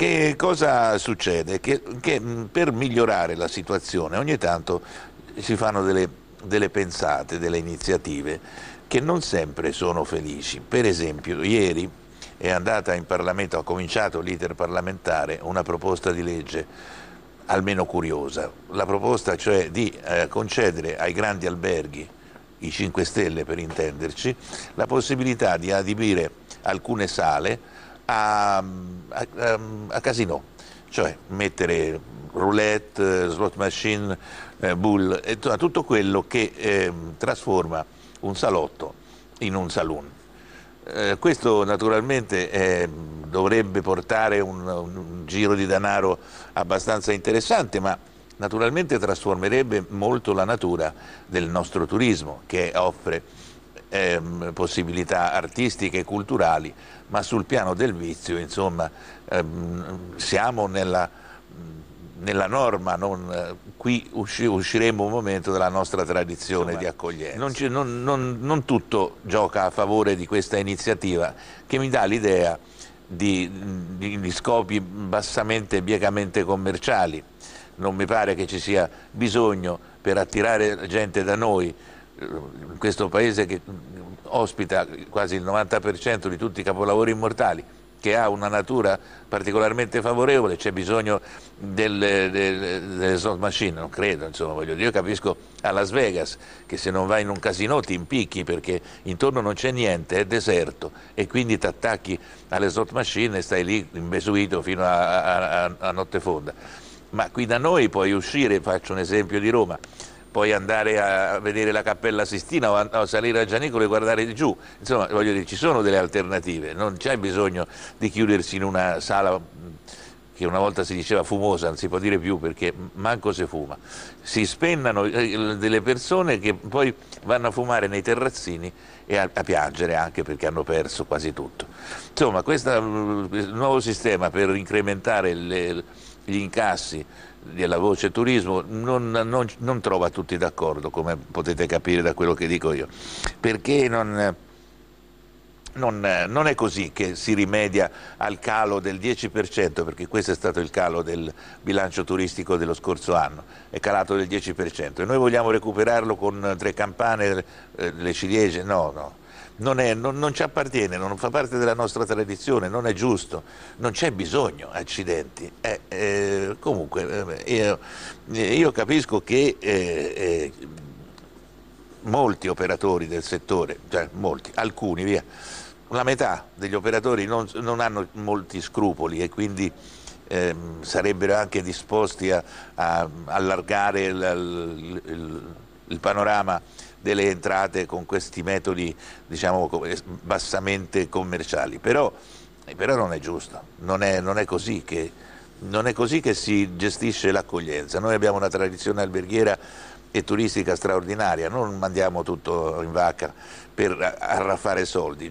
Che cosa succede? Che, che mm, per migliorare la situazione ogni tanto si fanno delle, delle pensate, delle iniziative che non sempre sono felici. Per esempio, ieri è andata in Parlamento, ha cominciato l'iter parlamentare, una proposta di legge almeno curiosa, la proposta cioè di eh, concedere ai grandi alberghi, i 5 Stelle per intenderci, la possibilità di adibire alcune sale a, a, ehm, a casino, cioè mettere roulette, slot machine, eh, bull, e tutto quello che eh, trasforma un salotto in un saloon. Eh, questo naturalmente eh, dovrebbe portare un, un, giro di denaro abbastanza interessante, ma naturalmente trasformerebbe molto la natura del nostro turismo che offre ehm, possibilità artistiche e culturali, ma sul piano del vizio insomma, ehm, siamo nella, nella norma, non, qui usci, usciremo un momento dalla nostra tradizione insomma, di accoglienza. Non, non, non, non tutto gioca a favore di questa iniziativa che mi dà l'idea di, di, di, scopi bassamente e biegamente commerciali. Non mi pare che ci sia bisogno per attirare gente da noi in questo paese che ospita quasi il 90% di tutti i capolavori immortali, che ha una natura particolarmente favorevole, c'è bisogno delle, delle, delle slot machine, non credo, insomma, voglio dire, io capisco a Las Vegas che se non vai in un casino ti impicchi perché intorno non c'è niente, è deserto e quindi ti attacchi alle slot machine e stai lì imbesuito fino a, a, a, a notte fonda. Ma qui da noi puoi uscire, faccio un esempio di Roma, poi andare a vedere la Cappella Sistina o, o salire a Gianicolo e guardare giù. Insomma, voglio dire, ci sono delle alternative, non c'è bisogno di chiudersi in una sala che una volta si diceva fumosa, non si può dire più perché manco se fuma. Si spennano eh, delle persone che poi vanno a fumare nei terrazzini e a, a piangere anche perché hanno perso quasi tutto. Insomma, questa, questo nuovo sistema per incrementare le gli incassi della voce turismo non, non, non trova tutti d'accordo, come potete capire da quello che dico io, perché non... Non, non, è così che si rimedia al calo del 10%, perché questo è stato il calo del bilancio turistico dello scorso anno, è calato del 10% e noi vogliamo recuperarlo con tre campane, eh, le ciliegie, no, no, non, è, non, non, ci appartiene, non fa parte della nostra tradizione, non è giusto, non c'è bisogno, accidenti. Eh, eh, comunque, eh, io, eh, io, capisco che eh, eh, molti operatori del settore, cioè molti, alcuni via, la metà degli operatori non, non hanno molti scrupoli e quindi ehm, sarebbero anche disposti a, a allargare il, il, il panorama delle entrate con questi metodi diciamo, bassamente commerciali, però, eh, però non è giusto, non è, non è così che non è così che si gestisce l'accoglienza. Noi abbiamo una tradizione alberghiera e turistica straordinaria, non mandiamo tutto in vacca per arraffare soldi.